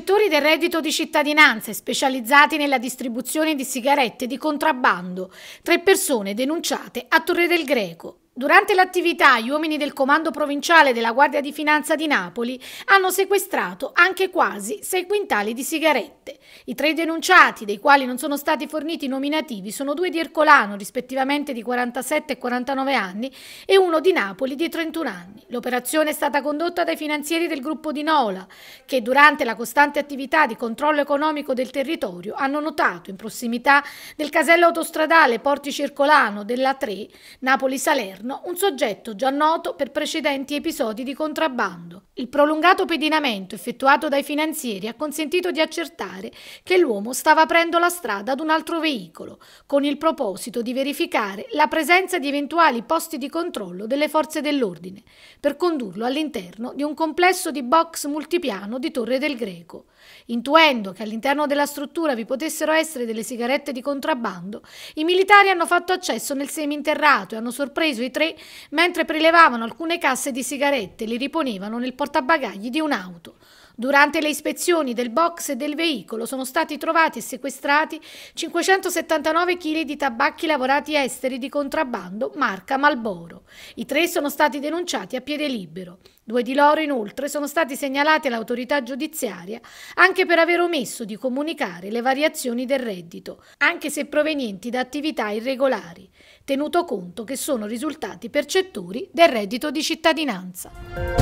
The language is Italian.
percettori del reddito di cittadinanza specializzati nella distribuzione di sigarette di contrabbando, tre persone denunciate a Torre del Greco. Durante l'attività, gli uomini del Comando Provinciale della Guardia di Finanza di Napoli hanno sequestrato anche quasi 6 quintali di sigarette. I tre denunciati, dei quali non sono stati forniti nominativi, sono due di Ercolano, rispettivamente di 47 e 49 anni, e uno di Napoli di 31 anni. L'operazione è stata condotta dai finanzieri del gruppo di Nola, che durante la costante attività di controllo economico del territorio hanno notato in prossimità del casello autostradale Porti Circolano della 3 Napoli-Salerno all'interno un soggetto già noto per precedenti episodi di contrabbando. Il prolungato pedinamento effettuato dai finanzieri ha consentito di accertare che l'uomo stava aprendo la strada ad un altro veicolo, con il proposito di verificare la presenza di eventuali posti di controllo delle forze dell'ordine, per condurlo all'interno di un complesso di box multipiano di Torre del Greco. Intuendo che all'interno della struttura vi potessero essere delle sigarette di contrabbando, i militari hanno fatto accesso nel seminterrato e hanno sorpreso i tre mentre prelevavano alcune casse di sigarette e le riponevano nel portabagagli di un'auto. Durante le ispezioni del box e del veicolo sono stati trovati e sequestrati 579 kg di tabacchi lavorati esteri di contrabbando marca Malboro. I tre sono stati denunciati a piede libero. Due di loro inoltre sono stati segnalati all'autorità giudiziaria anche per aver omesso di comunicare le variazioni del reddito, anche se provenienti da attività irregolari, tenuto conto che sono risultati percettori del reddito di cittadinanza.